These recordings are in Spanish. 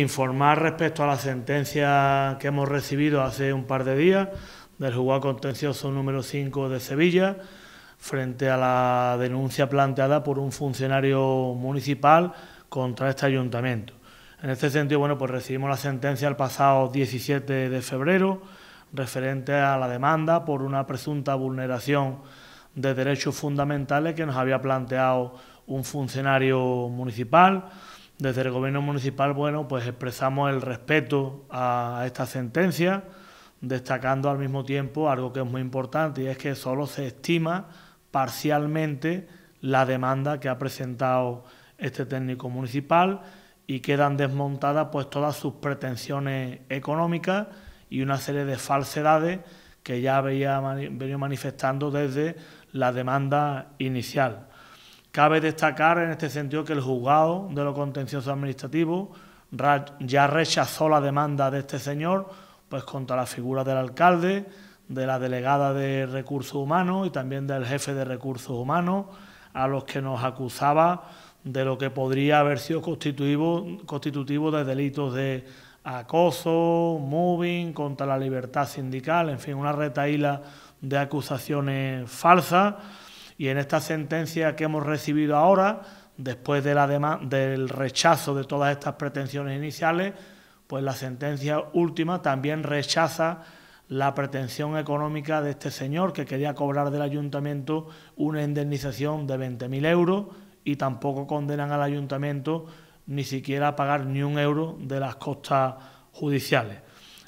informar respecto a la sentencia que hemos recibido hace un par de días del juzgado contencioso número 5 de Sevilla frente a la denuncia planteada por un funcionario municipal contra este ayuntamiento. En este sentido, bueno, pues recibimos la sentencia el pasado 17 de febrero referente a la demanda por una presunta vulneración de derechos fundamentales que nos había planteado un funcionario municipal desde el gobierno municipal, bueno, pues expresamos el respeto a esta sentencia, destacando al mismo tiempo algo que es muy importante y es que solo se estima parcialmente la demanda que ha presentado este técnico municipal y quedan desmontadas pues todas sus pretensiones económicas y una serie de falsedades que ya había venido manifestando desde la demanda inicial. Cabe destacar en este sentido que el juzgado de lo contencioso administrativo ya rechazó la demanda de este señor, pues contra la figura del alcalde, de la delegada de recursos humanos y también del jefe de recursos humanos, a los que nos acusaba de lo que podría haber sido constitutivo, constitutivo de delitos de acoso, moving, contra la libertad sindical, en fin, una retaíla de acusaciones falsas y en esta sentencia que hemos recibido ahora, después del rechazo de todas estas pretensiones iniciales, pues la sentencia última también rechaza la pretensión económica de este señor que quería cobrar del ayuntamiento una indemnización de 20.000 euros y tampoco condenan al ayuntamiento ni siquiera a pagar ni un euro de las costas judiciales.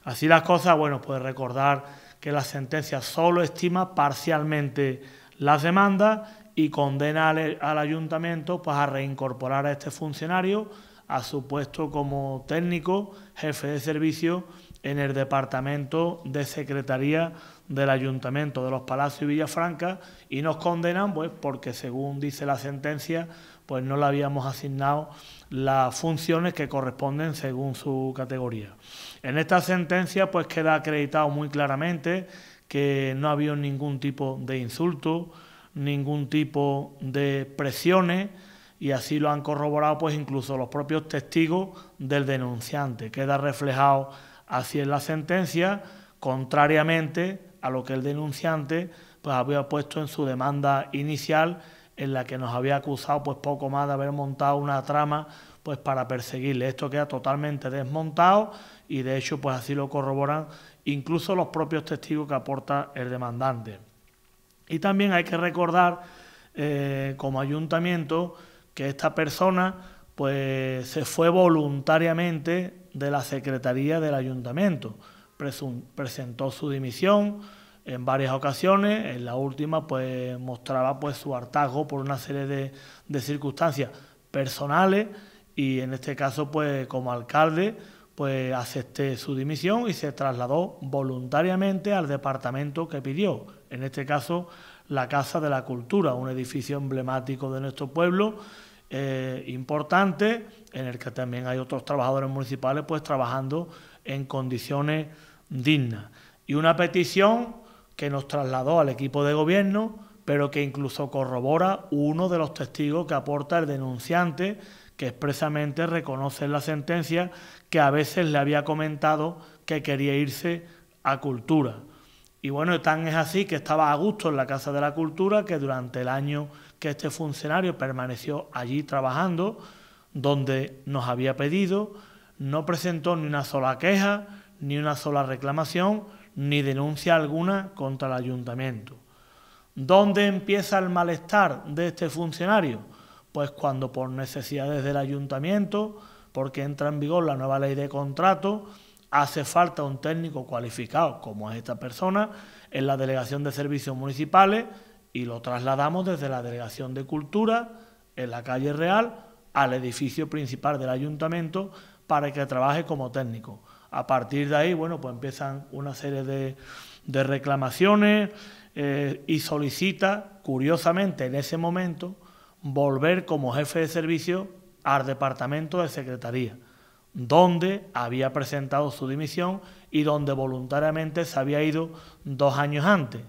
Así las cosas, bueno, pues recordar que la sentencia solo estima parcialmente las demandas y condena al, ayuntamiento pues, a reincorporar a este funcionario a su puesto como técnico jefe de servicio en el departamento de secretaría del ayuntamiento de los Palacios y Villafranca y nos condenan pues porque según dice la sentencia pues no le habíamos asignado las funciones que corresponden según su categoría. En esta sentencia pues queda acreditado muy claramente que no había ningún tipo de insulto, ningún tipo de presiones y así lo han corroborado pues incluso los propios testigos del denunciante. Queda reflejado así en la sentencia, contrariamente a lo que el denunciante pues había puesto en su demanda inicial en la que nos había acusado pues poco más de haber montado una trama pues para perseguirle. Esto queda totalmente desmontado y de hecho pues así lo corroboran incluso los propios testigos que aporta el demandante. Y también hay que recordar eh, como ayuntamiento que esta persona pues se fue voluntariamente de la Secretaría del Ayuntamiento. presentó su dimisión en varias ocasiones, en la última pues mostraba pues su hartazgo por una serie de, de circunstancias personales y en este caso, pues como alcalde, pues acepté su dimisión y se trasladó voluntariamente al departamento que pidió, en este caso la Casa de la Cultura, un edificio emblemático de nuestro pueblo, eh, importante, en el que también hay otros trabajadores municipales pues trabajando en condiciones dignas. Y una petición que nos trasladó al equipo de gobierno, pero que incluso corrobora uno de los testigos que aporta el denunciante que expresamente reconoce en la sentencia que a veces le había comentado que quería irse a cultura. Y bueno, tan es así que estaba a gusto en la Casa de la Cultura, que durante el año que este funcionario permaneció allí trabajando, donde nos había pedido, no presentó ni una sola queja, ni una sola reclamación, ni denuncia alguna contra el ayuntamiento. ¿Dónde empieza el malestar de este funcionario? pues cuando por necesidades del ayuntamiento, porque entra en vigor la nueva ley de contrato, hace falta un técnico cualificado como es esta persona en la delegación de servicios municipales y lo trasladamos desde la delegación de cultura en la calle Real al edificio principal del ayuntamiento para que trabaje como técnico. A partir de ahí, bueno, pues empiezan una serie de, reclamaciones eh, y solicita, curiosamente, en ese momento, volver como jefe de servicio al departamento de secretaría, donde había presentado su dimisión y donde voluntariamente se había ido dos años antes.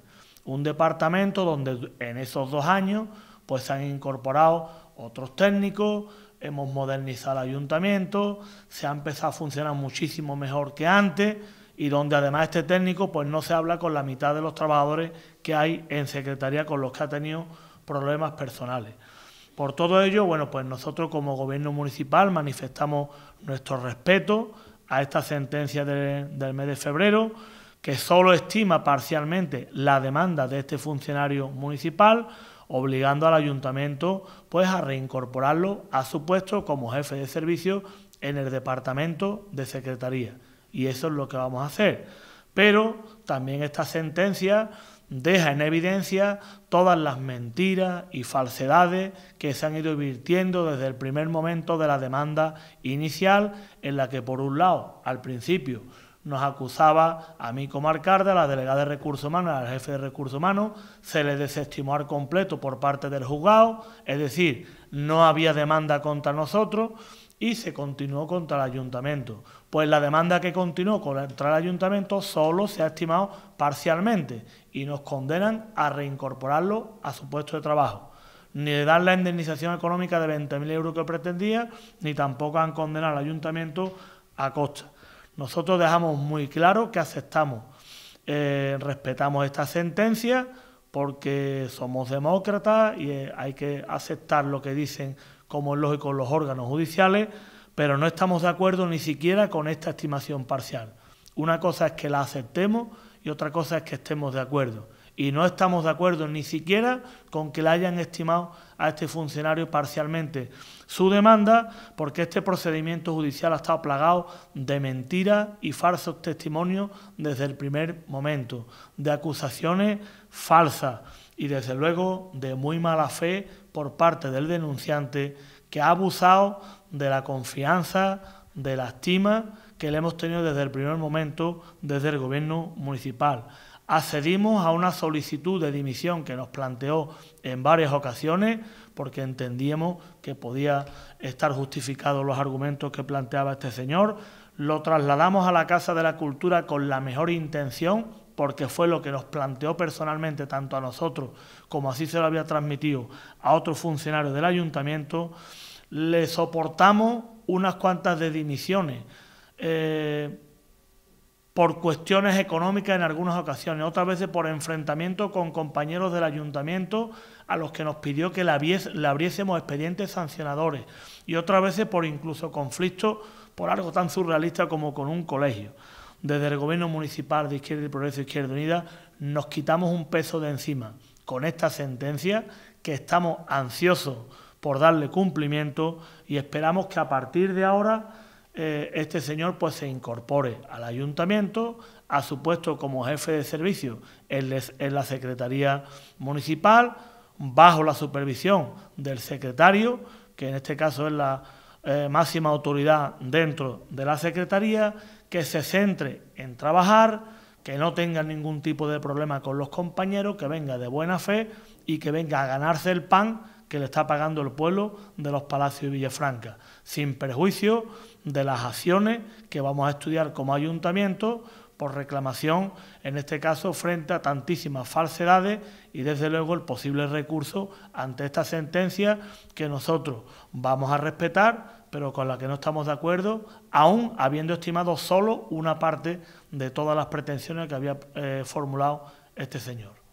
Un departamento donde en esos dos años pues se han incorporado otros técnicos, hemos modernizado el ayuntamiento, se ha empezado a funcionar muchísimo mejor que antes y donde además este técnico pues no se habla con la mitad de los trabajadores que hay en secretaría con los que ha tenido problemas personales. Por todo ello, bueno, pues nosotros como gobierno municipal manifestamos nuestro respeto a esta sentencia del mes de febrero, que solo estima parcialmente la demanda de este funcionario municipal, obligando al ayuntamiento pues a reincorporarlo a su puesto como jefe de servicio en el departamento de secretaría. Y eso es lo que vamos a hacer. Pero también esta sentencia deja en evidencia todas las mentiras y falsedades que se han ido invirtiendo desde el primer momento de la demanda inicial, en la que, por un lado, al principio nos acusaba a mí como alcalde, a la delegada de recursos humanos, al jefe de recursos humanos, se le desestimó al completo por parte del juzgado, es decir, no había demanda contra nosotros y se continuó contra el ayuntamiento. Pues la demanda que continuó contra el ayuntamiento solo se ha estimado parcialmente y nos condenan a reincorporarlo a su puesto de trabajo. Ni de dar la indemnización económica de 20.000 euros que pretendía, ni tampoco han condenado al ayuntamiento a costa. Nosotros dejamos muy claro que aceptamos, eh, respetamos esta sentencia porque somos demócratas y eh, hay que aceptar lo que dicen como es lógico los órganos judiciales, pero no estamos de acuerdo ni siquiera con esta estimación parcial. Una cosa es que la aceptemos y otra cosa es que estemos de acuerdo. Y no estamos de acuerdo ni siquiera con que la hayan estimado a este funcionario parcialmente su demanda, porque este procedimiento judicial ha estado plagado de mentiras y falsos testimonios desde el primer momento, de acusaciones falsas y desde luego de muy mala fe por parte del denunciante que ha abusado de la confianza, de la estima que le hemos tenido desde el primer momento desde el Gobierno municipal. Accedimos a una solicitud de dimisión que nos planteó en varias ocasiones porque entendíamos que podía estar justificados los argumentos que planteaba este señor. Lo trasladamos a la Casa de la Cultura con la mejor intención porque fue lo que nos planteó personalmente tanto a nosotros como así se lo había transmitido a otros funcionarios del ayuntamiento, le soportamos unas cuantas de dimisiones eh, por cuestiones económicas en algunas ocasiones, otras veces por enfrentamiento con compañeros del ayuntamiento a los que nos pidió que le, le abriésemos expedientes sancionadores y otras veces por incluso conflictos por algo tan surrealista como con un colegio desde el Gobierno Municipal de Izquierda y Progreso Izquierda Unida nos quitamos un peso de encima con esta sentencia, que estamos ansiosos por darle cumplimiento y esperamos que a partir de ahora eh, este señor pues se incorpore al ayuntamiento, a su puesto como jefe de servicio en, la Secretaría Municipal, bajo la supervisión del secretario, que en este caso es la eh, máxima autoridad dentro de la Secretaría, que se centre en trabajar, que no tenga ningún tipo de problema con los compañeros, que venga de buena fe y que venga a ganarse el pan que le está pagando el pueblo de los Palacios de Villafranca, sin perjuicio de las acciones que vamos a estudiar como ayuntamiento por reclamación, en este caso frente a tantísimas falsedades y desde luego el posible recurso ante esta sentencia que nosotros vamos a respetar, pero con la que no estamos de acuerdo, aún habiendo estimado solo una parte de todas las pretensiones que había eh, formulado este señor.